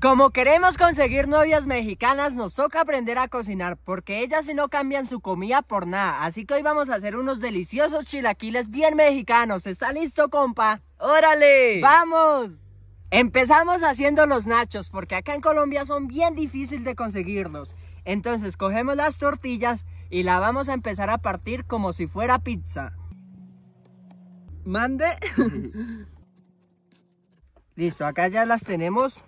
Como queremos conseguir novias mexicanas, nos toca aprender a cocinar, porque ellas si no cambian su comida por nada. Así que hoy vamos a hacer unos deliciosos chilaquiles bien mexicanos. ¿Está listo, compa? ¡Órale! ¡Vamos! Empezamos haciendo los nachos, porque acá en Colombia son bien difíciles de conseguirlos. Entonces cogemos las tortillas y la vamos a empezar a partir como si fuera pizza. ¿Mande? Listo, acá ya las tenemos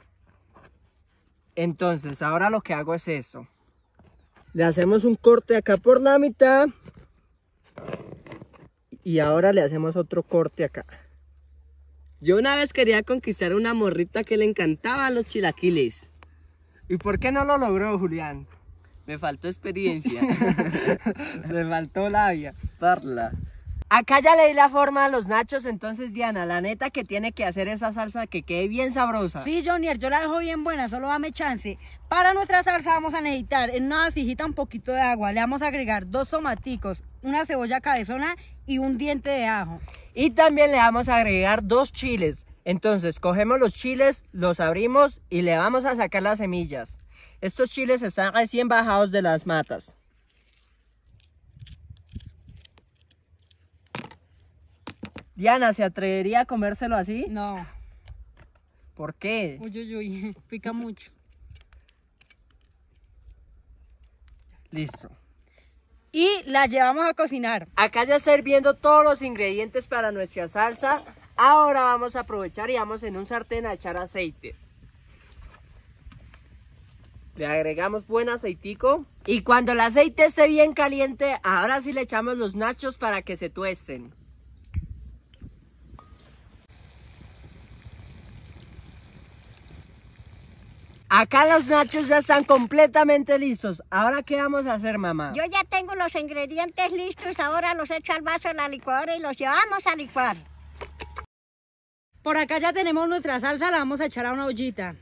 entonces, ahora lo que hago es eso. Le hacemos un corte acá por la mitad. Y ahora le hacemos otro corte acá. Yo una vez quería conquistar una morrita que le encantaba a los chilaquiles. ¿Y por qué no lo logró, Julián? Me faltó experiencia. Le faltó labia. Parla. Acá ya le di la forma a los nachos, entonces Diana, la neta que tiene que hacer esa salsa que quede bien sabrosa. Sí, Jonier, yo la dejo bien buena, solo dame chance. Para nuestra salsa vamos a necesitar en una vasijita un poquito de agua. Le vamos a agregar dos tomaticos, una cebolla cabezona y un diente de ajo. Y también le vamos a agregar dos chiles. Entonces cogemos los chiles, los abrimos y le vamos a sacar las semillas. Estos chiles están recién bajados de las matas. Diana, ¿se atrevería a comérselo así? No. ¿Por qué? Uy, uy, uy, pica mucho. Listo. Y la llevamos a cocinar. Acá ya sirviendo todos los ingredientes para nuestra salsa. Ahora vamos a aprovechar y vamos en un sartén a echar aceite. Le agregamos buen aceitico. Y cuando el aceite esté bien caliente, ahora sí le echamos los nachos para que se tuesten. Acá los nachos ya están completamente listos. Ahora, ¿qué vamos a hacer, mamá? Yo ya tengo los ingredientes listos. Ahora los echo al vaso en la licuadora y los llevamos a licuar. Por acá ya tenemos nuestra salsa. La vamos a echar a una ollita.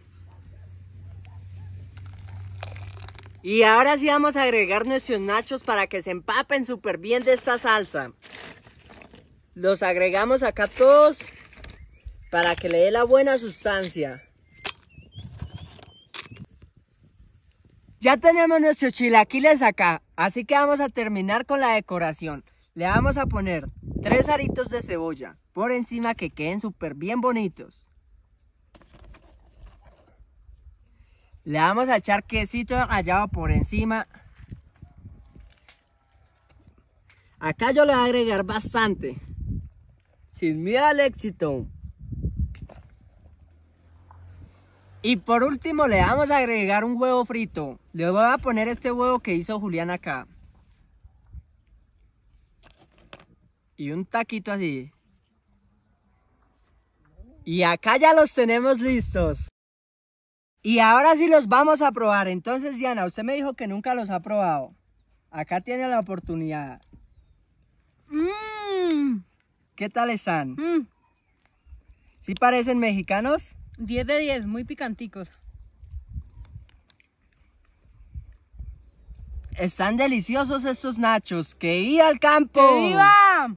Y ahora sí vamos a agregar nuestros nachos para que se empapen súper bien de esta salsa. Los agregamos acá todos para que le dé la buena sustancia. Ya tenemos nuestros chilaquiles acá, así que vamos a terminar con la decoración. Le vamos a poner tres aritos de cebolla por encima que queden súper bien bonitos. Le vamos a echar quesito allá por encima. Acá yo le voy a agregar bastante. Sin miedo al éxito. Y por último le vamos a agregar un huevo frito. Le voy a poner este huevo que hizo Julián acá. Y un taquito así. Y acá ya los tenemos listos. Y ahora sí los vamos a probar. Entonces, Diana, usted me dijo que nunca los ha probado. Acá tiene la oportunidad. Mmm. ¿Qué tal están? Mmm. ¿Sí parecen mexicanos? 10 de 10, muy picanticos. Están deliciosos estos nachos. ¡Que iba al campo! ¡Que iba!